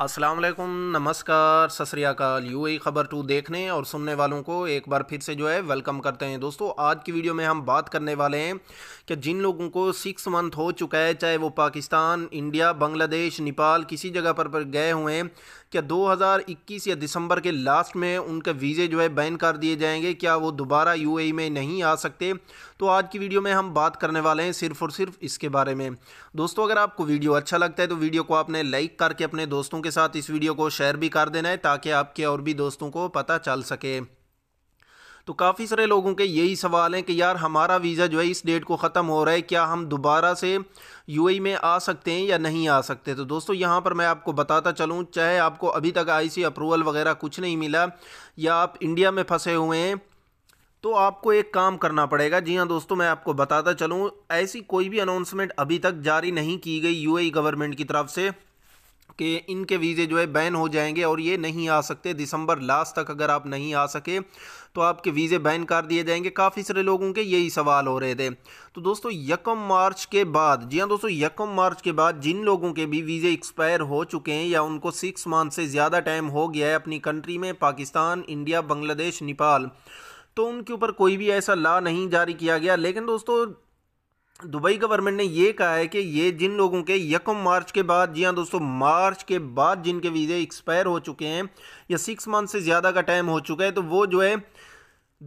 असलम नमस्कार सतरियाकाल U A ख़बर to देखने और सुनने वालों को एक बार फिर से जो है वेलकम करते हैं दोस्तों आज की वीडियो में हम बात करने वाले हैं कि जिन लोगों को सिक्स मंथ हो चुका है चाहे वो पाकिस्तान इंडिया बांग्लादेश नेपाल किसी जगह पर, पर गए हुए हैं क्या 2021 या दिसंबर के लास्ट में उनके वीज़े जो है बैन कर दिए जाएंगे क्या वो दोबारा यू में नहीं आ सकते तो आज की वीडियो में हम बात करने वाले हैं सिर्फ़ और सिर्फ इसके बारे में दोस्तों अगर आपको वीडियो अच्छा लगता है तो वीडियो को आपने लाइक करके अपने दोस्तों के के साथ इस वीडियो को शेयर भी कर देना है ताकि आपके और भी दोस्तों को पता चल सके तो काफ़ी सारे लोगों के यही सवाल हैं कि यार हमारा वीज़ा जो है इस डेट को ख़त्म हो रहा है क्या हम दोबारा से यूएई e में आ सकते हैं या नहीं आ सकते तो दोस्तों यहां पर मैं आपको बताता चलूं चाहे आपको अभी तक आईसी अप्रूवल वगैरह कुछ नहीं मिला या आप इंडिया में फंसे हुए हैं तो आपको एक काम करना पड़ेगा जी हाँ दोस्तों मैं आपको बताता चलूँ ऐसी कोई भी अनाउंसमेंट अभी तक जारी नहीं की गई यू गवर्नमेंट e की तरफ से कि इनके वीज़े जो है बैन हो जाएंगे और ये नहीं आ सकते दिसंबर लास्ट तक अगर आप नहीं आ सके तो आपके वीज़े बैन कर दिए जाएंगे काफ़ी सारे लोगों के यही सवाल हो रहे थे तो दोस्तों यकम मार्च के बाद जी हाँ दोस्तों यकम मार्च के बाद जिन लोगों के भी वीज़े एक्सपायर हो चुके हैं या उनको सिक्स मंथ से ज़्यादा टाइम हो गया है अपनी कंट्री में पाकिस्तान इंडिया बांग्लादेश नेपाल तो उनके ऊपर कोई भी ऐसा ला नहीं जारी किया गया लेकिन दोस्तों दुबई गवर्नमेंट ने यह कहा है कि ये जिन लोगों के यकम मार्च के बाद जी हाँ दोस्तों मार्च के बाद जिनके वीज़े एक्सपायर हो चुके हैं या सिक्स मंथ से ज़्यादा का टाइम हो चुका है तो वो जो है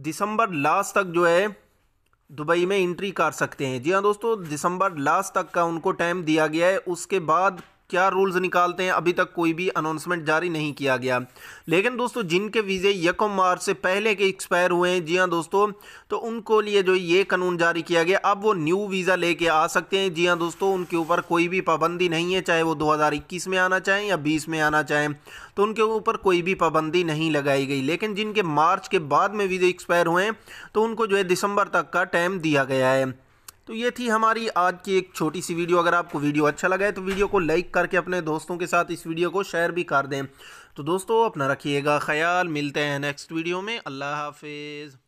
दिसंबर लास्ट तक जो है दुबई में इंट्री कर सकते हैं जी हाँ दोस्तों दिसंबर लास्ट तक का उनको टाइम दिया गया है उसके बाद क्या रूल्स निकालते हैं अभी तक कोई भी अनाउंसमेंट जारी नहीं किया गया लेकिन दोस्तों जिनके वीज़े यकम मार्च से पहले के एक्सपायर हुए हैं जी हाँ दोस्तों तो उनको लिए जो ये कानून जारी किया गया अब वो न्यू वीज़ा लेके आ सकते हैं जी हाँ दोस्तों उनके ऊपर कोई भी पाबंदी नहीं है चाहे वो दो में आना चाहें या बीस में आना चाहें तो उनके ऊपर कोई भी पाबंदी नहीं लगाई गई लेकिन जिनके मार्च के बाद में वीज़े एक्सपायर हुए हैं तो उनको जो है दिसंबर तक का टाइम दिया गया है तो ये थी हमारी आज की एक छोटी सी वीडियो अगर आपको वीडियो अच्छा लगा है तो वीडियो को लाइक करके अपने दोस्तों के साथ इस वीडियो को शेयर भी कर दें तो दोस्तों अपना रखिएगा ख्याल मिलते हैं नेक्स्ट वीडियो में अल्लाह हाफिज़